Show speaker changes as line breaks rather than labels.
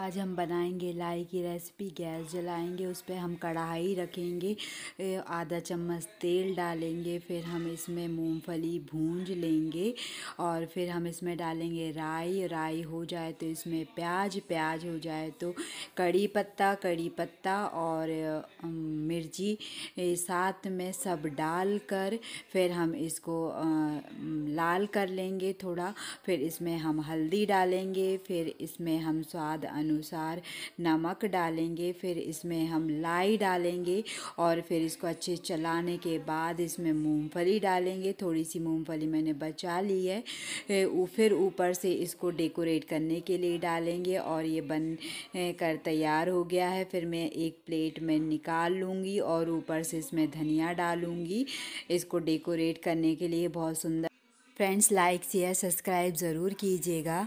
आज हम बनाएंगे लाई की रेसिपी गैस जलाएंगे उस पर हम कढ़ाई रखेंगे आधा चम्मच तेल डालेंगे फिर हम इसमें मूंगफली भूंज लेंगे और फिर हम इसमें डालेंगे राई राई हो जाए तो इसमें प्याज प्याज हो जाए तो कड़ी पत्ता कड़ी पत्ता और मिर्ची साथ में सब डाल कर फिर हम इसको लाल कर लेंगे थोड़ा फिर इसमें हम हल्दी डालेंगे फिर इसमें हम स्वाद अनुसार नमक डालेंगे फिर इसमें हम लाई डालेंगे और फिर इसको अच्छे चलाने के बाद इसमें मूंगफली डालेंगे थोड़ी सी मूंगफली मैंने बचा ली है फिर ऊपर से इसको डेकोरेट करने के लिए डालेंगे और ये बन कर तैयार हो गया है फिर मैं एक प्लेट में निकाल लूँगी और ऊपर से इसमें धनिया डालूँगी इसको डेकोरेट करने के लिए बहुत सुंदर फ्रेंड्स लाइक शेयर सब्सक्राइब ज़रूर कीजिएगा